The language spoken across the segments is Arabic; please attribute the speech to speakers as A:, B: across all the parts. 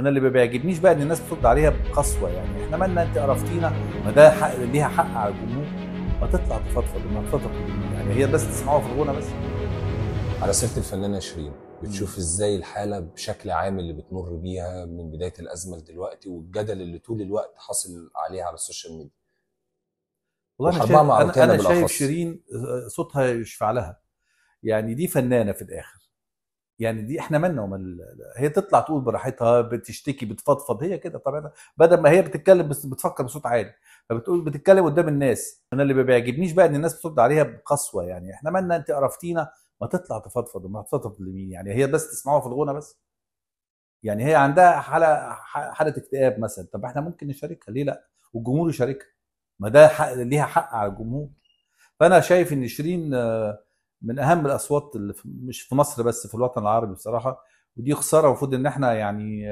A: انا اللي ما بيعجبنيش بقى ان الناس بترد عليها بقسوه يعني احنا مالنا انت قرفتينا ما ده حق ليها حق على الجمهور ما تطلع تفضفض ما تفضفض يعني هي بس تسمعوها في الغنى بس
B: على سيره الفنانه شيرين بتشوف ازاي الحاله بشكل عام اللي بتمر بيها من بدايه الازمه لدلوقتي والجدل اللي طول الوقت حاصل عليها على السوشيال ميديا والله انا شايف انا, أنا شايف
A: شيرين آه، صوتها يشفع لها يعني دي فنانه في الاخر يعني دي احنا منا ومن هي تطلع تقول براحتها بتشتكي بتفضفض هي كده طبعا بدل ما هي بتتكلم بس بتفكر بصوت عالي فبتقول بتتكلم قدام الناس انا اللي ما بيعجبنيش بقى ان الناس بترد عليها بقسوه يعني احنا مالنا انت قرفتينا ما تطلع تفضفض ما تفضفض لمين يعني هي بس تسمعوها في الغنى بس يعني هي عندها حاله حاله اكتئاب مثلا طب احنا ممكن نشاركها ليه لا والجمهور يشاركها ما ده حق ليها حق على الجمهور فانا شايف ان شيرين آه من اهم الاصوات اللي في مش في مصر بس في الوطن العربي بصراحه ودي خساره المفروض ان احنا يعني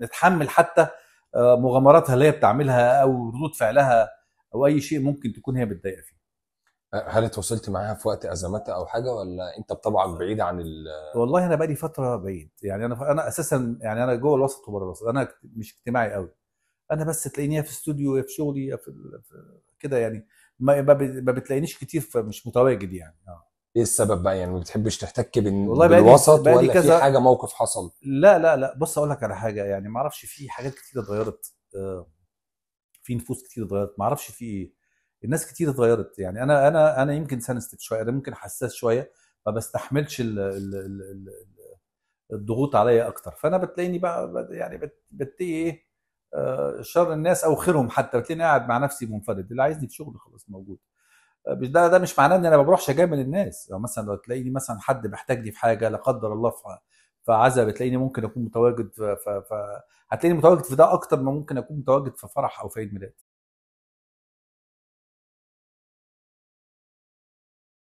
A: نتحمل حتى آه، مغامراتها اللي هي بتعملها او ردود فعلها او اي شيء ممكن تكون هي بتضايق فيه أه، هل اتواصلت معاها في وقت ازمتها او حاجه ولا انت طبعا بعيد عن ال والله انا بقالي فتره بعيد يعني انا انا اساسا يعني انا جوه الوسط وبره الوسط انا مش اجتماعي قوي انا بس تلاقيني في استوديو يا في شغلي يا في, في كده يعني ما بتلاقينيش كتير فمش متواجد يعني اه ايه السبب بقى يعني ما بتحبش تحتك بال... والله بقالي بالوسط بقالي ولا كذا... في حاجه موقف حصل لا لا لا بص اقول لك على حاجه يعني ما اعرفش في حاجات كتير اتغيرت آه، في نفوس كتير اتغيرت ما اعرفش في ايه الناس كتير اتغيرت يعني انا انا انا يمكن سنستيف شويه انا ممكن حساس شويه ما بستحملش ال... ال... ال... الضغوط عليا اكتر فانا بتلاقيني بقى يعني بت... بتلاقي ايه آه، شر الناس او خيرهم حتى بتلاقيني قاعد مع نفسي منفرد اللي عايزني في شغل خلاص موجود ده ده مش معناه ان انا ما بروحش اجامل الناس لو يعني مثلا لو تلاقيني مثلا حد محتاجني في حاجه لا قدر الله في فعزا بتلاقيني ممكن اكون متواجد ف... ف... هتلاقيني متواجد في ده اكتر ما ممكن اكون متواجد في فرح او في عيد ميلاد